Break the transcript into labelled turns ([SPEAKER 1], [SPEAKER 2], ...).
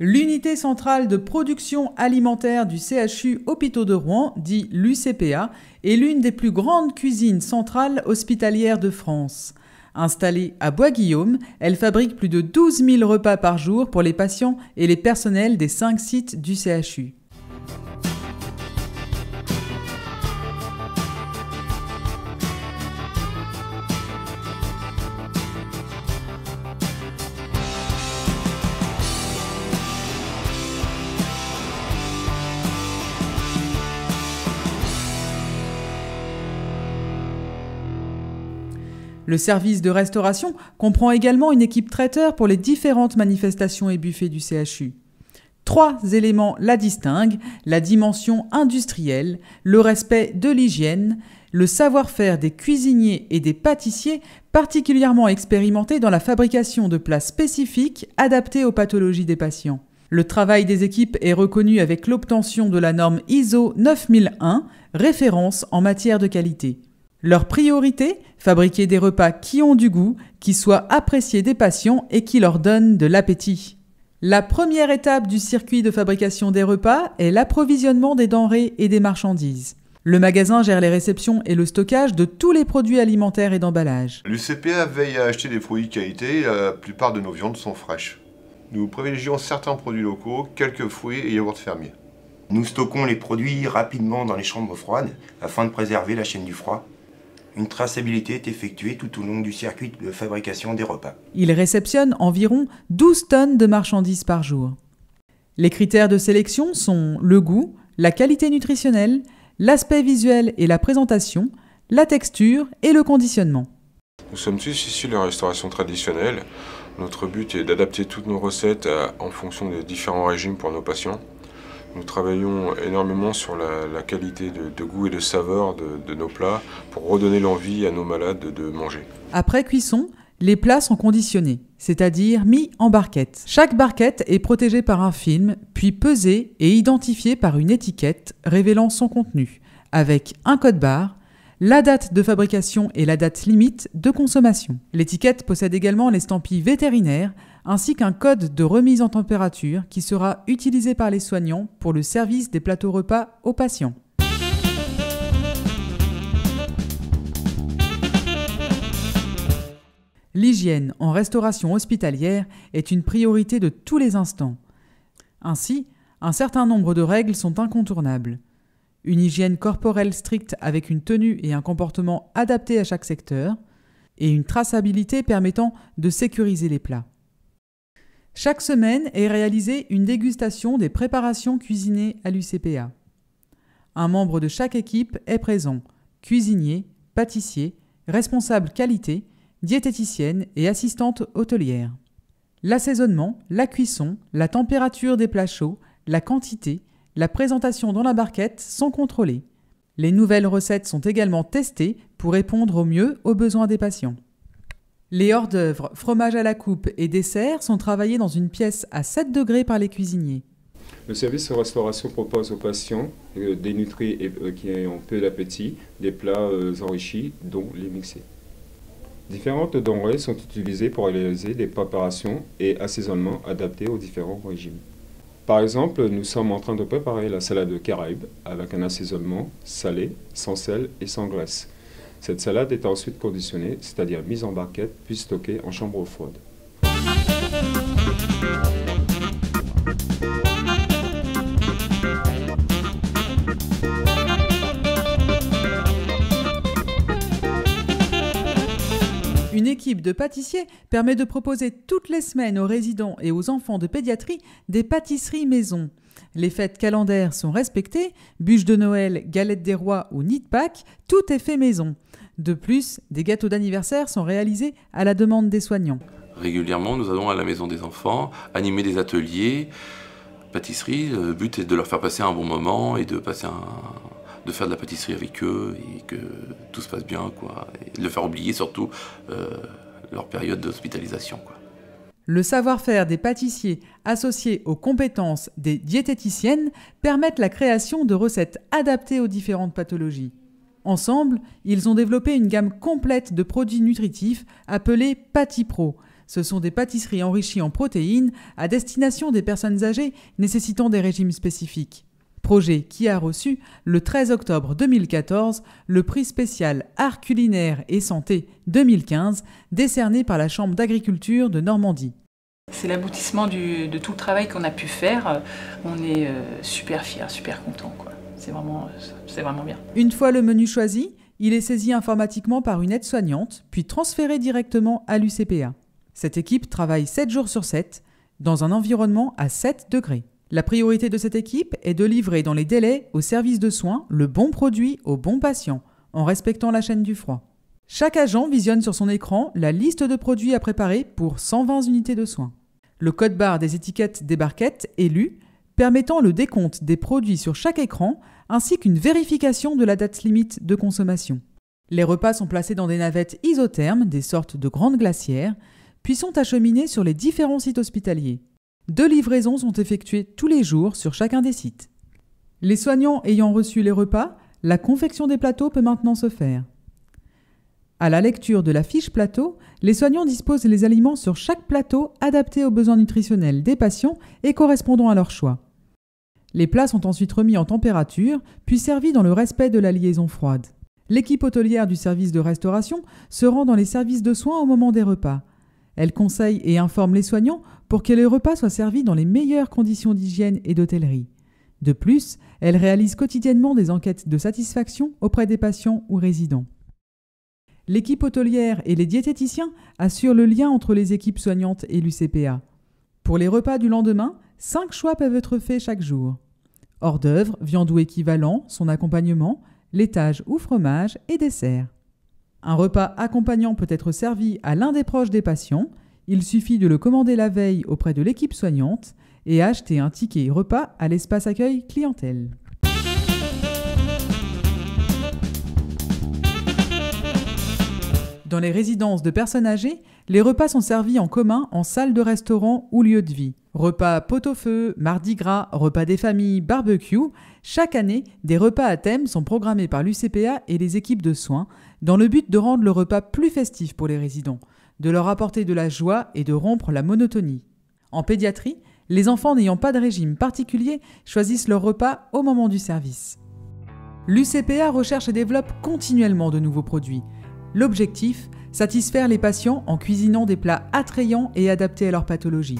[SPEAKER 1] L'unité centrale de production alimentaire du CHU Hôpitaux de Rouen, dit l'UCPA, est l'une des plus grandes cuisines centrales hospitalières de France. Installée à Bois-Guillaume, elle fabrique plus de 12 000 repas par jour pour les patients et les personnels des cinq sites du CHU. Le service de restauration comprend également une équipe traiteur pour les différentes manifestations et buffets du CHU. Trois éléments la distinguent, la dimension industrielle, le respect de l'hygiène, le savoir-faire des cuisiniers et des pâtissiers particulièrement expérimentés dans la fabrication de plats spécifiques adaptés aux pathologies des patients. Le travail des équipes est reconnu avec l'obtention de la norme ISO 9001, référence en matière de qualité. Leur priorité Fabriquer des repas qui ont du goût, qui soient appréciés des patients et qui leur donnent de l'appétit. La première étape du circuit de fabrication des repas est l'approvisionnement des denrées et des marchandises. Le magasin gère les réceptions et le stockage de tous les produits alimentaires et d'emballage. L'UCPA veille à acheter des produits de qualité euh, la plupart de nos viandes sont fraîches. Nous privilégions certains produits locaux, quelques fruits et yaourts fermiers. Nous stockons les produits rapidement dans les chambres froides afin de préserver la chaîne du froid. Une traçabilité est effectuée tout au long du circuit de fabrication des repas. Il réceptionne environ 12 tonnes de marchandises par jour. Les critères de sélection sont le goût, la qualité nutritionnelle, l'aspect visuel et la présentation, la texture et le conditionnement. Nous sommes tous ici de la restauration traditionnelle. Notre but est d'adapter toutes nos recettes euh, en fonction des différents régimes pour nos patients. Nous travaillons énormément sur la, qualité de, goût et de saveur de, nos plats pour redonner l'envie à nos malades de, manger. Après cuisson, les plats sont conditionnés, c'est-à-dire mis en barquette. Chaque barquette est protégée par un film, puis pesée et identifiée par une étiquette révélant son contenu, avec un code barre, la date de fabrication et la date limite de consommation. L'étiquette possède également l'estampille vétérinaire ainsi qu'un code de remise en température qui sera utilisé par les soignants pour le service des plateaux repas aux patients. L'hygiène en restauration hospitalière est une priorité de tous les instants. Ainsi, un certain nombre de règles sont incontournables. Une hygiène corporelle stricte avec une tenue et un comportement adaptés à chaque secteur, et une traçabilité permettant de sécuriser les plats. Chaque semaine est réalisée une dégustation des préparations cuisinées à l'UCPA. Un membre de chaque équipe est présent, cuisinier, pâtissier, responsable qualité, diététicienne et assistante hôtelière. L'assaisonnement, la cuisson, la température des plats chauds, la quantité, la présentation dans la barquette sont contrôlés. Les nouvelles recettes sont également testées pour répondre au mieux aux besoins des patients. Les hors-d'œuvre, fromage à la coupe et desserts sont travaillés dans une pièce à 7 degrés par les cuisiniers. Le service de restauration propose aux patients euh, dénutris et, euh, qui ont peu d'appétit, des plats euh, enrichis, dont les mixés. Différentes denrées sont utilisées pour réaliser des préparations et assaisonnements adaptés aux différents régimes. Par exemple, nous sommes en train de préparer la salade de Caraïbes avec un assaisonnement salé, sans sel et sans graisse. Cette salade est ensuite conditionnée, c'est-à-dire mise en barquette, puis stockée en chambre froide. équipe de pâtissiers permet de proposer toutes les semaines aux résidents et aux enfants de pédiatrie des pâtisseries maison. Les fêtes calendaires sont respectées, bûches de Noël, galettes des rois ou nid de Pâques, tout est fait maison. De plus, des gâteaux d'anniversaire sont réalisés à la demande des soignants. Régulièrement, nous allons à la maison des enfants animer des ateliers, pâtisseries. Le but est de leur faire passer un bon moment et de passer un, de faire de la pâtisserie avec eux et que tout se passe bien, quoi. Et le faire oublier surtout euh, leur période d'hospitalisation, quoi. Le savoir-faire des pâtissiers associé aux compétences des diététiciennes permettent la création de recettes adaptées aux différentes pathologies. Ensemble, ils ont développé une gamme complète de produits nutritifs appelés Patipro. Ce sont des pâtisseries enrichies en protéines à destination des personnes âgées nécessitant des régimes spécifiques projet qui a reçu le 13 octobre 2014 le prix spécial Art culinaire et santé 2015 décerné par la Chambre d'agriculture de Normandie. C'est l'aboutissement de tout le travail qu'on a pu faire. On est euh, super fiers, super contents. C'est vraiment, vraiment bien. Une fois le menu choisi, il est saisi informatiquement par une aide-soignante, puis transféré directement à l'UCPA. Cette équipe travaille 7 jours sur 7 dans un environnement à 7 degrés. La priorité de cette équipe est de livrer dans les délais au service de soins le bon produit au bon patient, en respectant la chaîne du froid. Chaque agent visionne sur son écran la liste de produits à préparer pour 120 unités de soins. Le code barre des étiquettes des barquettes est lu, permettant le décompte des produits sur chaque écran, ainsi qu'une vérification de la date limite de consommation. Les repas sont placés dans des navettes isothermes, des sortes de grandes glacières, puis sont acheminés sur les différents sites hospitaliers. Deux livraisons sont effectuées tous les jours sur chacun des sites. Les soignants ayant reçu les repas, la confection des plateaux peut maintenant se faire. À la lecture de la fiche plateau, les soignants disposent les aliments sur chaque plateau adaptés aux besoins nutritionnels des patients et correspondant à leur choix. Les plats sont ensuite remis en température, puis servis dans le respect de la liaison froide. L'équipe hôtelière du service de restauration se rend dans les services de soins au moment des repas. Elle conseille et informe les soignants pour que les repas soient servis dans les meilleures conditions d'hygiène et d'hôtellerie. De plus, elle réalise quotidiennement des enquêtes de satisfaction auprès des patients ou résidents. L'équipe hôtelière et les diététiciens assurent le lien entre les équipes soignantes et l'UCPA. Pour les repas du lendemain, cinq choix peuvent être faits chaque jour. Hors d'œuvre, viande ou équivalent, son accompagnement, laitage ou fromage et dessert. Un repas accompagnant peut être servi à l'un des proches des patients, il suffit de le commander la veille auprès de l'équipe soignante et acheter un ticket repas à l'espace accueil clientèle. Dans les résidences de personnes âgées, les repas sont servis en commun en salle de restaurant ou lieu de vie. Repas pot-au-feu, mardi gras, repas des familles, barbecue. Chaque année, des repas à thème sont programmés par l'UCPA et les équipes de soins dans le but de rendre le repas plus festif pour les résidents de leur apporter de la joie et de rompre la monotonie. En pédiatrie, les enfants n'ayant pas de régime particulier choisissent leur repas au moment du service. L'UCPA recherche et développe continuellement de nouveaux produits. L'objectif, satisfaire les patients en cuisinant des plats attrayants et adaptés à leur pathologie.